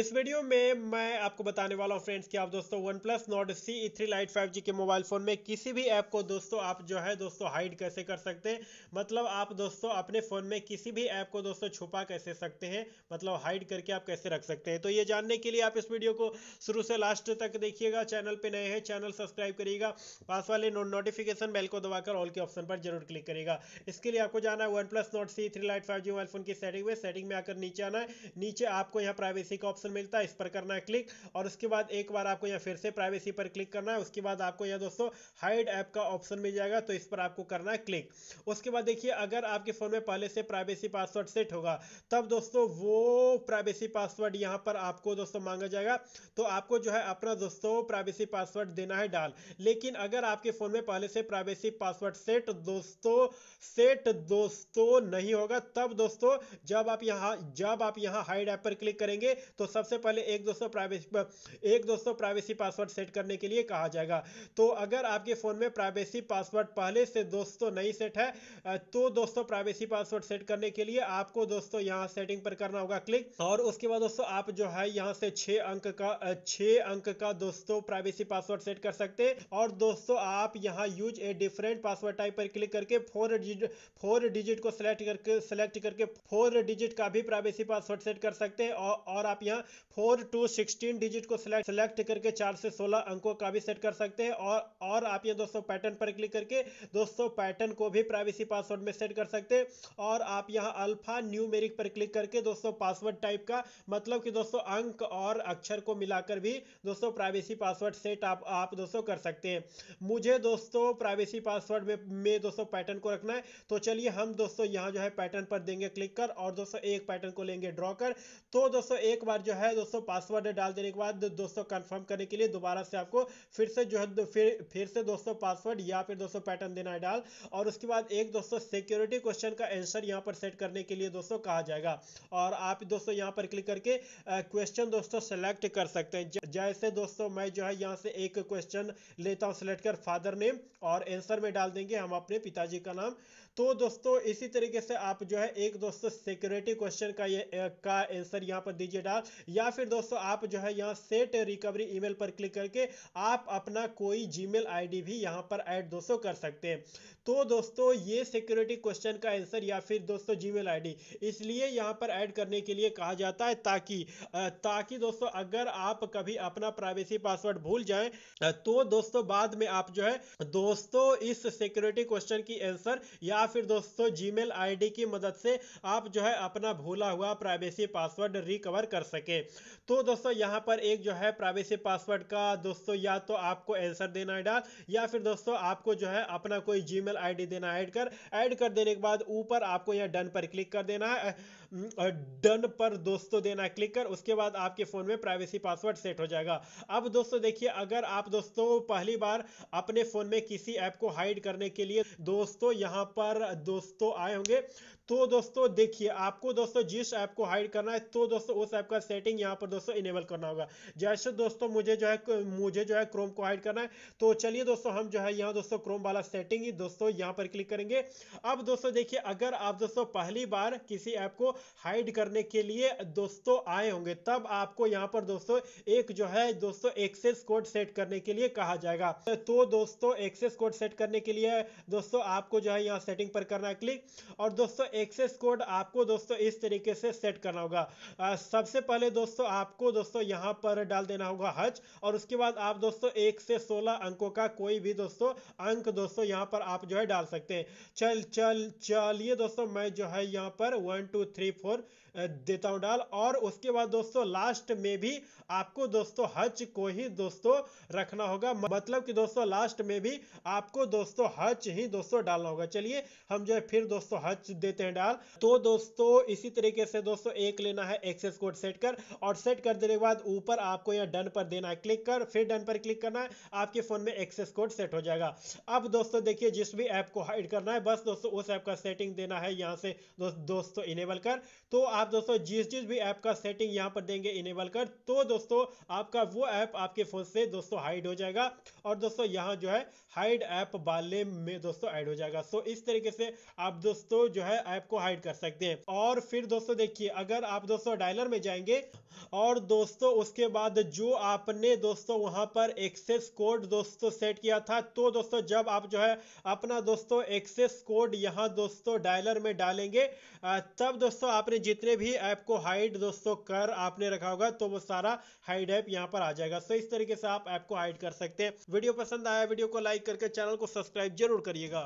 इस वीडियो में मैं आपको बताने वाला हूँ फ्रेंड्स कि आप दोस्तों OnePlus Nord C three Lite five G के मोबाइल फ़ोन में किसी भी ऐप को दोस्तों आप जो है दोस्तों हाइड कैसे कर सकते हैं मतलब आप दोस्तों अपने फ़ोन में किसी भी ऐप को दोस्तों छुपा कैसे सकते हैं मतलब हाइड करके आप कैसे रख सकते हैं तो ये जानने के लिए आप इस वीडियो को शुरू से लास्ट तक देखिएगा चैनल पर नए हैं चैनल सब्सक्राइब करिएगा पास वाले नोटिफिकेशन बेल को दबाकर ऑल के ऑप्शन पर जरूर क्लिक करेगा इसके लिए आपको जाना है OnePlus Nord C three Lite five G mobile phone की सेटिंग में सेटिंग में आकर नीचे आना है नीचे आपको यहाँ प्राइवेसी का ऑप्शन ऑप्शन मिलता है इस पर करना है क्लिक और उसके बाद एक बार आपको यहाँ फिर से प्राइवेसी पर क्लिक करना है उसके बाद आपको यहाँ दोस्तों हाइड ऐप का ऑप्शन मिल जाएगा तो इस पर आपको करना है क्लिक उसके बाद देखिए अगर आपके फ़ोन में पहले से प्राइवेसी पासवर्ड सेट होगा तब दोस्तों वो प्राइवेसी पासवर्ड यहाँ पर आपको दोस्तों मांगा जाएगा तो आपको जो है अपना दोस्तों प्राइवेसी पासवर्ड देना है डाल लेकिन अगर आपके फ़ोन में पहले से प्राइवेसी पासवर्ड सेट दोस्तों सेट दोस्तों नहीं होगा तब दोस्तों जब आप यहाँ जब आप यहाँ हाइड ऐप पर क्लिक करेंगे तो सबसे पहले एक दोस्तों प्राइवेसी एक दोस्तों प्राइवेसी पासवर्ड सेट करने के लिए कहा जाएगा तो अगर आपके फ़ोन में प्राइवेसी पासवर्ड पहले से दोस्तों नहीं सेट है तो दोस्तों प्राइवेसी पासवर्ड सेट करने के लिए आपको दोस्तों यहाँ सेटिंग पर करना होगा क्लिक और उसके बाद दोस्तों आप जो है यहाँ से छह अंक का छह अंक का दोस्तों प्राइवेसी पासवर्ड सेट कर सकते हैं और दोस्तों आप यहाँ use a different password type पर क्लिक करके फोर डिजिट फोर डिजिट को सिलेक्ट करके सिलेक्ट करके फोर डिजिट का भी प्राइवेसी पासवर्ड सेट कर सकते हैं और, और आप यहाँ फोर टू सिक्सटीन डिजिट को सिलेक्ट सिलेक्ट करके चार से सोलह अंकों का भी सेट कर सकते हैं और और आप ये दोस्तों पैटर्न पर क्लिक करके दोस्तों पैटर्न को भी प्राइवेसी पासवर्ड में सेट कर सकते हैं और आप यहाँ अल्फा न्यूमेरिक पर क्लिक करके दोस्तों पासवर्ड टाइप का मतलब कि दोस्तों अंक और अक्षर को मिलाकर भी दोस्तों प्राइवेसी पासवर्ड सेट आप आप दोस्तों कर सकते हैं मुझे दोस्तों प्राइवेसी पासवर्ड में में दोस्तों पैटर्न को रखना है तो चलिए हम दोस्तों यहाँ जो है पैटर्न पर देंगे क्लिक कर और दोस्तों एक पैटर्न को लेंगे ड्रॉ कर तो दोस्तों एक बार जो जो है दोस्तों पासवर्ड डाल देने के बाद दोस्तों कंफर्म करने के लिए दोबारा से आपको फिर से जो है फिर फिर से दोस्तों पासवर्ड या फिर दोस्तों पैटर्न देना है डाल और उसके बाद एक दोस्तों सिक्योरिटी क्वेश्चन का आंसर यहाँ पर सेट करने के लिए दोस्तों कहा जाएगा और आप दोस्तों यहाँ पर क्लिक करके क्वेश्चन दोस्तों सेलेक्ट कर सकते हैं जैसे दोस्तों मैं जो है यहाँ से एक क्वेश्चन लेता हूँ सेलेक्ट कर फादर नेम और एंसर में डाल देंगे हम अपने पिताजी का नाम तो दोस्तों इसी तरीके से आप जो है एक दोस्तों सिक्योरिटी क्वेश्चन का ये का आंसर यहाँ पर दीजिए डाल या फिर दोस्तों आप जो है यहाँ सेट रिकवरी ईमेल पर क्लिक करके आप अपना कोई जीमेल आईडी भी यहाँ पर ऐड दोस्तों कर सकते हैं तो दोस्तों ये सिक्योरिटी क्वेश्चन का आंसर या फिर दोस्तों जीमेल आईडी इसलिए यहाँ पर ऐड करने के लिए कहा जाता है ताकि ताकि दोस्तों अगर आप कभी अपना प्राइवेसी पासवर्ड भूल जाएं तो दोस्तों बाद में आप जो है दोस्तों इस सिक्योरिटी क्वेश्चन की आंसर या फिर दोस्तों जीमेल आईडी की मदद से आप जो है अपना भूला हुआ प्राइवेसी पासवर्ड रिकवर कर सकते सके तो दोस्तों यहाँ पर एक जो है प्राइवेसी पासवर्ड का दोस्तों या तो आपको एंसर देना है डाल या फिर दोस्तों आपको जो है अपना कोई जी मेल देना ऐड कर ऐड कर देने के बाद ऊपर आपको यहाँ डन पर क्लिक कर देना है डन पर दोस्तों देना क्लिक कर उसके बाद आपके फ़ोन में प्राइवेसी पासवर्ड सेट हो जाएगा अब दोस्तों देखिए अगर आप दोस्तों पहली बार अपने फ़ोन में किसी ऐप को हाइड करने के लिए दोस्तों यहां पर दोस्तों आए होंगे तो दोस्तों देखिए आपको दोस्तों जिस ऐप को हाइड करना है तो दोस्तों उस ऐप का सेटिंग यहाँ पर दोस्तों इनेबल करना होगा जैसे दोस्तों मुझे जो है मुझे जो है क्रोम को हाइड करना है तो चलिए दोस्तों हम जो है यहाँ दोस्तों क्रोम वाला सेटिंग ही दोस्तों यहाँ पर क्लिक करेंगे अब दोस्तों देखिए अगर आप दोस्तों पहली बार किसी ऐप को हाइड करने के लिए दोस्तों आए होंगे तब आपको यहाँ पर दोस्तों एक जो है दोस्तों एक्सेस कोड सेट करने के लिए कहा जाएगा तो दोस्तों एक्सेस कोड सेट करने के लिए दोस्तों आपको जो है यहाँ सेटिंग पर करना है क्लिक और दोस्तों एक्सेस कोड आपको दोस्तों इस तरीके से सेट करना होगा सबसे पहले पहले दोस्तों आपको दोस्तों यहां पर डाल देना होगा हज और उसके बाद आप दोस्तों एक से सोलह अंकों का कोई भी दोस्तों अंक दोस्तों यहां पर आप जो है डाल सकते हैं चल चल चलिए दोस्तों मैं जो है यहां पर वन टू थ्री फोर देता हूं डाल और उसके बाद दोस्तों लास्ट में भी आपको दोस्तों हज को ही दोस्तों रखना होगा मतलब कि दोस्तों लास्ट में भी आपको दोस्तों हज ही दोस्तों डालना होगा चलिए हम जो है फिर दोस्तों हज देते हैं डाल तो दोस्तों इसी तरीके से दोस्तों एक लेना है एक्सेस कोड सेट कर कर और सेट कर देने के बाद ऊपर आपको यहाँ डन पर देना है क्लिक कर फिर डन पर क्लिक करना है आपके फ़ोन में एक्सेस कोड सेट हो जाएगा अब दोस्तों देखिए जिस भी ऐप को हाइड करना है बस दोस्तों उस ऐप का सेटिंग देना है यहाँ से दोस्तों इनेबल कर तो आप दोस्तों जिस जिस भी ऐप का सेटिंग यहाँ पर देंगे इनेबल कर तो दोस्तों आपका वो ऐप आपके फ़ोन से दोस्तों हाइड हो जाएगा और दोस्तों यहाँ जो है हाइड ऐप वाले में दोस्तों ऐड हो जाएगा सो इस तरीके से आप दोस्तों जो है ऐप को हाइड कर सकते हैं और फिर दोस्तों देखिए अगर आप दोस्तों डायलर में जाएंगे और दोस्तों उसके बाद जो आपने दोस्तों वहां पर एक्सेस कोड दोस्तों सेट किया था तो दोस्तों जब आप जो है अपना दोस्तों एक्सेस कोड यहां दोस्तों डायलर में डालेंगे तब दोस्तों आपने जितने भी ऐप को हाइड दोस्तों कर आपने रखा होगा तो वो सारा हाइड ऐप यहां पर आ जाएगा सो इस तरीके से आप ऐप को हाइड कर सकते हैं वीडियो पसंद आया वीडियो को लाइक करके चैनल को सब्सक्राइब जरूर करिएगा